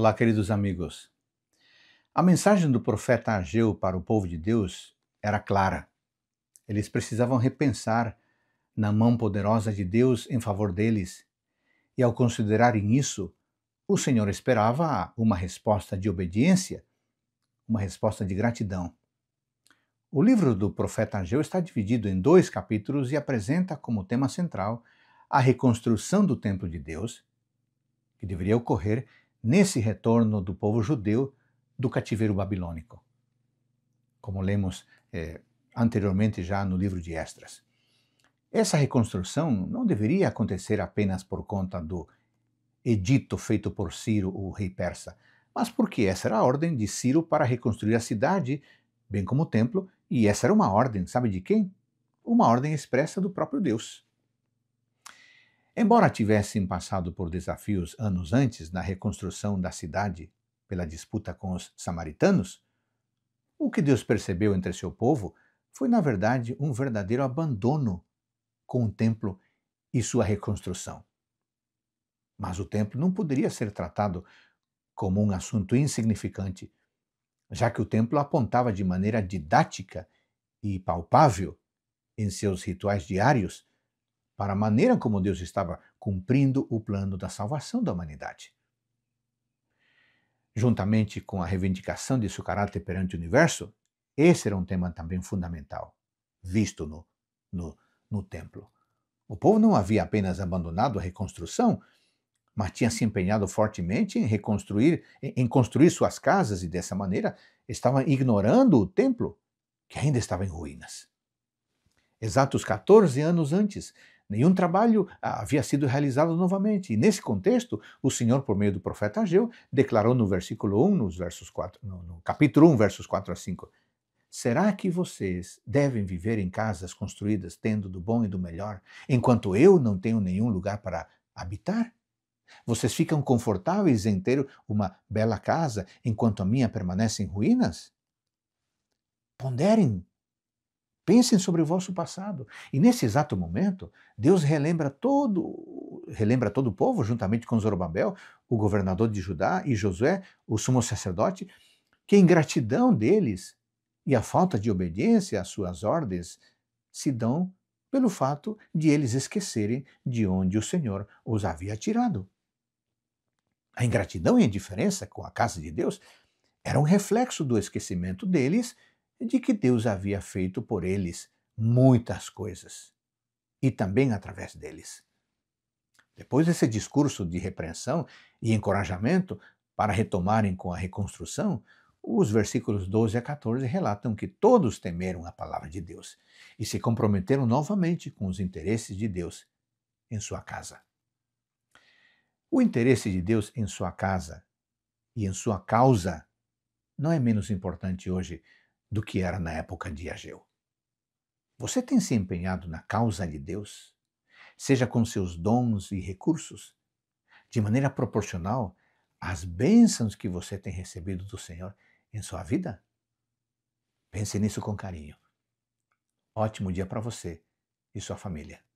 Olá, queridos amigos. A mensagem do profeta Ageu para o povo de Deus era clara. Eles precisavam repensar na mão poderosa de Deus em favor deles, e ao considerarem isso, o Senhor esperava uma resposta de obediência, uma resposta de gratidão. O livro do profeta Ageu está dividido em dois capítulos e apresenta como tema central a reconstrução do templo de Deus, que deveria ocorrer nesse retorno do povo judeu do cativeiro babilônico, como lemos eh, anteriormente já no livro de Estras. Essa reconstrução não deveria acontecer apenas por conta do edito feito por Ciro, o rei persa, mas porque essa era a ordem de Ciro para reconstruir a cidade, bem como o templo, e essa era uma ordem, sabe de quem? Uma ordem expressa do próprio Deus. Embora tivessem passado por desafios anos antes na reconstrução da cidade pela disputa com os samaritanos, o que Deus percebeu entre seu povo foi, na verdade, um verdadeiro abandono com o templo e sua reconstrução. Mas o templo não poderia ser tratado como um assunto insignificante, já que o templo apontava de maneira didática e palpável, em seus rituais diários, para a maneira como Deus estava cumprindo o plano da salvação da humanidade. Juntamente com a reivindicação de seu caráter perante o universo, esse era um tema também fundamental, visto no, no, no templo. O povo não havia apenas abandonado a reconstrução, mas tinha se empenhado fortemente em reconstruir, em construir suas casas e dessa maneira estavam ignorando o templo, que ainda estava em ruínas. Exatos 14 anos antes, Nenhum trabalho ah, havia sido realizado novamente. E nesse contexto, o Senhor, por meio do profeta Ageu, declarou no versículo 1, nos versos 4, no, no capítulo 1, versos 4 a 5, Será que vocês devem viver em casas construídas tendo do bom e do melhor, enquanto eu não tenho nenhum lugar para habitar? Vocês ficam confortáveis em ter uma bela casa, enquanto a minha permanece em ruínas? Ponderem Pensem sobre o vosso passado. E nesse exato momento, Deus relembra todo, relembra todo o povo, juntamente com Zorobabel, o governador de Judá, e Josué, o sumo sacerdote, que a ingratidão deles e a falta de obediência às suas ordens se dão pelo fato de eles esquecerem de onde o Senhor os havia tirado. A ingratidão e a indiferença com a casa de Deus era um reflexo do esquecimento deles de que Deus havia feito por eles muitas coisas, e também através deles. Depois desse discurso de repreensão e encorajamento para retomarem com a reconstrução, os versículos 12 a 14 relatam que todos temeram a palavra de Deus e se comprometeram novamente com os interesses de Deus em sua casa. O interesse de Deus em sua casa e em sua causa não é menos importante hoje do que era na época de Ageu. Você tem se empenhado na causa de Deus, seja com seus dons e recursos, de maneira proporcional às bênçãos que você tem recebido do Senhor em sua vida? Pense nisso com carinho. Ótimo dia para você e sua família.